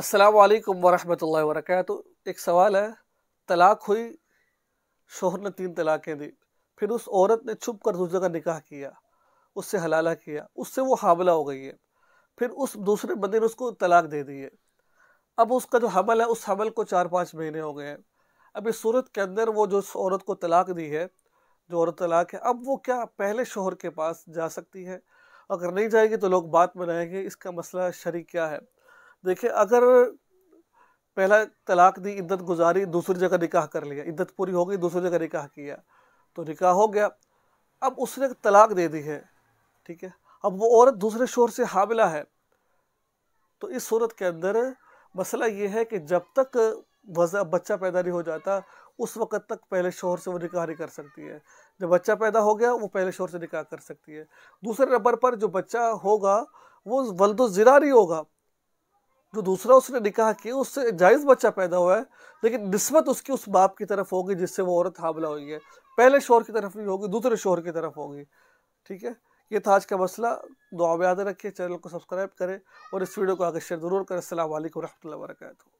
असलकम वरहमल वरक तो एक सवाल है तलाक हुई शोहर ने तीन तलाक़ें दी फिर उस औरत ने छुप कर दूसरे का निकाह किया उससे हलाला किया उससे वो हामला हो गई है फिर उस दूसरे बंदे ने उसको तलाक दे दी है अब उसका जो हमल है उस हमल को चार पाँच महीने हो गए हैं अब इस सूरत के अंदर वो जो उस औरत को तलाक दी है जो औरत तलाक है अब वो क्या पहले शोहर के पास जा सकती है अगर नहीं जाएगी तो लोग बात बनाएंगे इसका मसला शरी क्या है देखिए अगर पहला तलाक दी इद्दत गुजारी दूसरी जगह निकाह कर लिया इद्दत पूरी हो गई दूसरी जगह निकाह किया तो निकाह हो गया अब उसने तलाक दे दी है ठीक है अब वो औरत दूसरे शोर से हामिला है तो इस सूरत के अंदर मसला ये है कि जब तक वजह बच्चा पैदा नहीं हो जाता उस वक़्त तक पहले शोर से वो निकाह नहीं कर सकती है जब बच्चा पैदा हो गया वो पहले शोर से निकाह कर सकती है दूसरे नंबर पर जो बच्चा होगा वो वल्दो ज़रा नहीं होगा जो तो दूसरा उसने निकाह किया उससे जायज़ बच्चा पैदा हुआ है लेकिन नस्बत उसकी उस बाप की तरफ होगी जिससे वो औरत हामला हुई है पहले शोर की तरफ नहीं होगी दूसरे शोर की तरफ होगी ठीक है ये था आज का मसला दुआ में याद रखिए चैनल को सब्सक्राइब करें और इस वीडियो को आगे शेयर ज़रूर करें असल वरहमल वरक